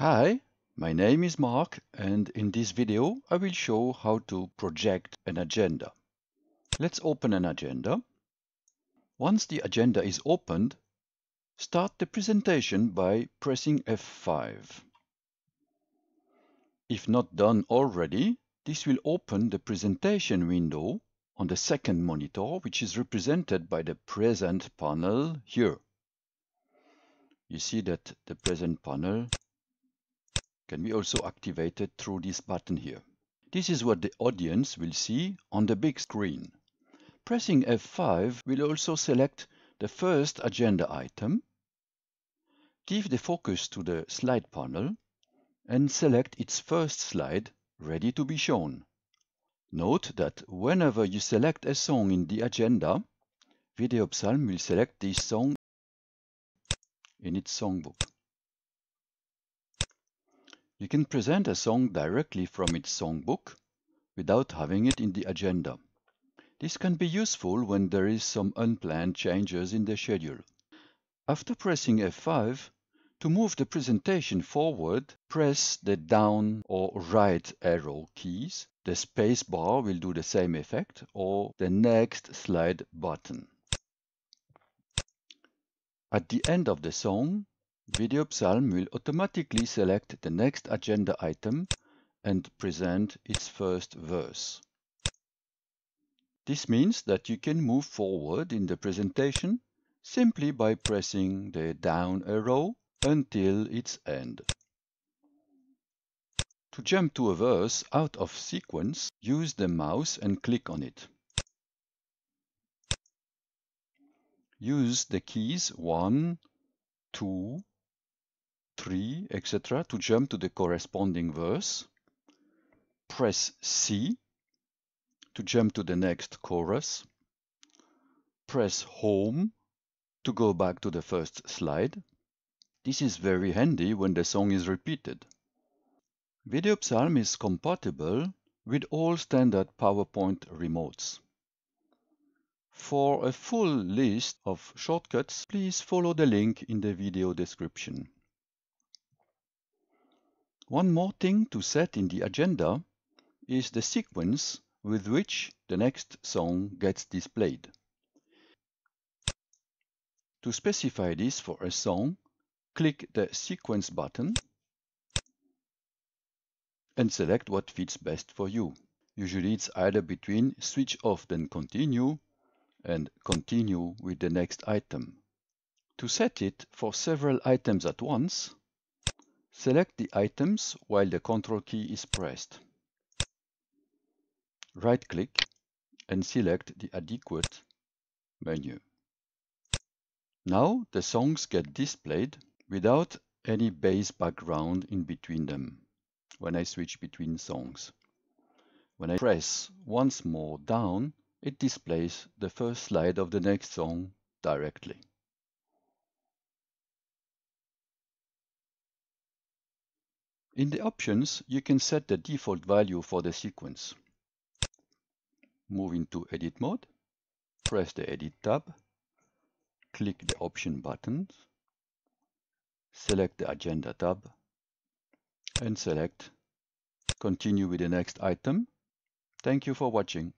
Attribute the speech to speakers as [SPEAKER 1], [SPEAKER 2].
[SPEAKER 1] Hi, my name is Mark and in this video I will show how to project an agenda. Let's open an agenda. Once the agenda is opened, start the presentation by pressing F5. If not done already, this will open the presentation window on the second monitor which is represented by the present panel here. You see that the present panel can be also activated through this button here. This is what the audience will see on the big screen. Pressing F5 will also select the first agenda item, give the focus to the slide panel, and select its first slide ready to be shown. Note that whenever you select a song in the agenda, Psalm will select this song in its songbook. You can present a song directly from its songbook without having it in the agenda. This can be useful when there is some unplanned changes in the schedule. After pressing F5, to move the presentation forward, press the down or right arrow keys. The space bar will do the same effect, or the next slide button. At the end of the song, Video Psalm will automatically select the next agenda item and present its first verse. This means that you can move forward in the presentation simply by pressing the down arrow until its end. To jump to a verse out of sequence, use the mouse and click on it. Use the keys 1, 2, 3, etc. to jump to the corresponding verse. Press C to jump to the next chorus. Press Home to go back to the first slide. This is very handy when the song is repeated. Video Psalm is compatible with all standard PowerPoint remotes. For a full list of shortcuts, please follow the link in the video description. One more thing to set in the agenda is the sequence with which the next song gets displayed. To specify this for a song, click the Sequence button and select what fits best for you. Usually it's either between Switch off then Continue and Continue with the next item. To set it for several items at once, Select the items while the Ctrl key is pressed. Right-click and select the adequate menu. Now the songs get displayed without any bass background in between them when I switch between songs. When I press once more down, it displays the first slide of the next song directly. In the options, you can set the default value for the sequence. Move into edit mode, press the edit tab, click the option buttons, select the agenda tab, and select continue with the next item. Thank you for watching.